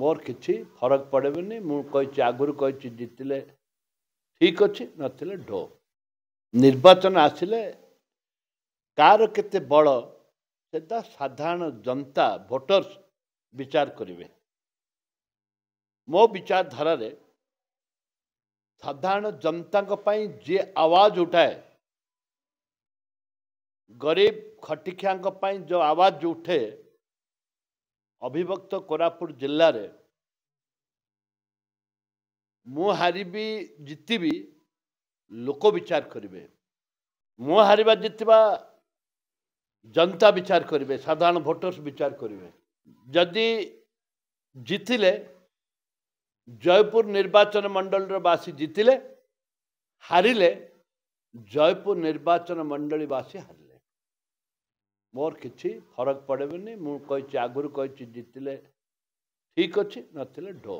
ମୋର କିଛି ଫରକ ପଡ଼ିବନି ମୁଁ କହିଛି ଆଗରୁ କହିଛି ଜିତିଲେ ଠିକ୍ ଅଛି ନଥିଲେ ଢୋ ନିର୍ବାଚନ ଆସିଲେ କାହାର କେତେ ବଳ ସେଟା ସାଧାରଣ ଜନତା ଭୋଟର୍ସ ବିଚାର କରିବେ ମୋ ବିଚାରଧାରାରେ ସାଧାରଣ ଜନତାଙ୍କ ପାଇଁ ଯିଏ ଆୱାଜ ଉଠାଏ ଗରିବ ଖଟିଖିଆଙ୍କ ପାଇଁ ଯେଉଁ ଆୱାଜ ଉଠେ ଅଭିଭକ୍ତ କୋରାପୁଟ ଜିଲ୍ଲାରେ ମୁଁ ହାରିବି ଜିତିବି ଲୋକ ବିଚାର କରିବେ ମୁଁ ହାରିବା ଜିତିବା ଜନତା ବିଚାର କରିବେ ସାଧାରଣ ଭୋଟର୍ସ ବିଚାର କରିବେ ଯଦି ଜିତିଲେ ଜୟପୁର ନିର୍ବାଚନ ମଣ୍ଡଳୀର ବାସୀ ଜିତିଲେ ହାରିଲେ ଜୟପୁର ନିର୍ବାଚନ ମଣ୍ଡଳୀ ବାସି ହାରିଲେ ମୋର କିଛି ଫରକ ପଡ଼ିବନି ମୁଁ କହିଛି ଆଗରୁ କହିଛି ଜିତିଲେ ଠିକ୍ ଅଛି ନଥିଲେ ଢୋ